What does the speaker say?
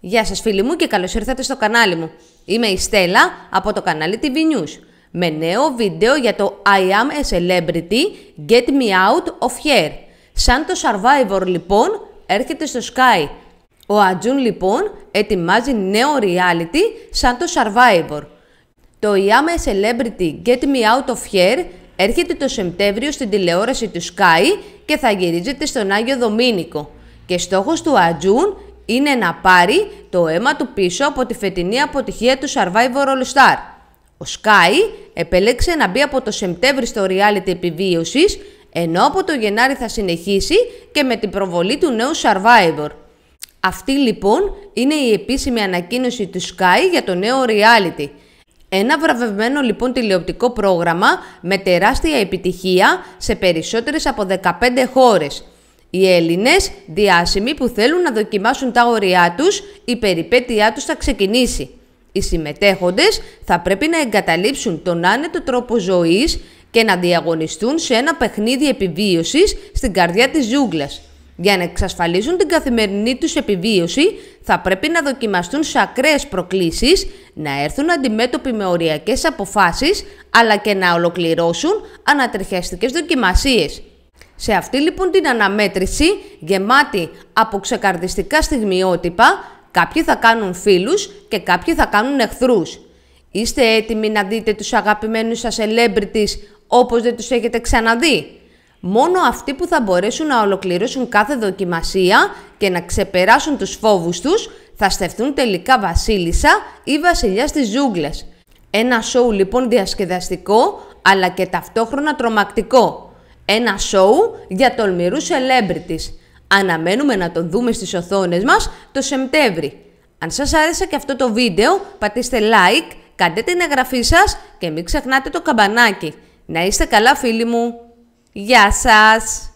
Γεια σας φίλοι μου και καλώς ήρθατε στο κανάλι μου. Είμαι η Στέλλα από το κανάλι TV News με νέο βίντεο για το I am a celebrity, get me out of here. Σαν το Survivor λοιπόν έρχεται στο Sky. Ο Ατζούν λοιπόν ετοιμάζει νέο reality σαν το Survivor. Το I am a celebrity, get me out of here έρχεται το Σεπτέμβριο στην τηλεόραση του Sky και θα γυρίζεται στον Άγιο Δομήνικο. Και στόχος του Ατζούν είναι να πάρει το αίμα του πίσω από τη φετινή αποτυχία του Survivor All Star. Ο Sky επέλεξε να μπει από το Σεπτέμβρη στο reality επιβίωσης, ενώ από το Γενάρη θα συνεχίσει και με την προβολή του νέου Survivor. Αυτή λοιπόν είναι η επίσημη ανακοίνωση του Sky για το νέο reality. Ένα βραβευμένο λοιπόν τηλεοπτικό πρόγραμμα με τεράστια επιτυχία σε περισσότερες από 15 χώρες. Οι Έλληνες, διάσημοι που θέλουν να δοκιμάσουν τα όριά τους, η περιπέτειά τους θα ξεκινήσει. Οι συμμετέχοντες θα πρέπει να εγκαταλείψουν τον άνετο τρόπο ζωής και να διαγωνιστούν σε ένα παιχνίδι επιβίωσης στην καρδιά της ζούγκλας. Για να εξασφαλίσουν την καθημερινή τους επιβίωση, θα πρέπει να δοκιμαστούν σε ακραίες προκλήσεις, να έρθουν αντιμέτωποι με οριακές αποφάσεις, αλλά και να ολοκληρώσουν ανατριχιαστικές δοκιμασίες. Σε αυτή λοιπόν την αναμέτρηση, γεμάτη από ξεκαρδιστικά στιγμιότυπα, κάποιοι θα κάνουν φίλους και κάποιοι θα κάνουν εχθρούς. Είστε έτοιμοι να δείτε τους αγαπημένους σας celebrities όπως δεν τους έχετε ξαναδεί. Μόνο αυτοί που θα μπορέσουν να ολοκληρώσουν κάθε δοκιμασία και να ξεπεράσουν τους φόβους τους, θα στεφτούν τελικά βασίλισσα ή βασιλιά στις ζούγκλες. Ένα σοου λοιπόν διασκεδαστικό, αλλά και ταυτόχρονα τρομακτικό. Ένα σοου για τολμηρούς celebrities. Αναμένουμε να τον δούμε στις οθόνες μας το Σεπτέμβρη. Αν σας άρεσε και αυτό το βίντεο, πατήστε like, κάντε την εγγραφή σας και μην ξεχνάτε το καμπανάκι. Να είστε καλά φίλοι μου. Γεια σας!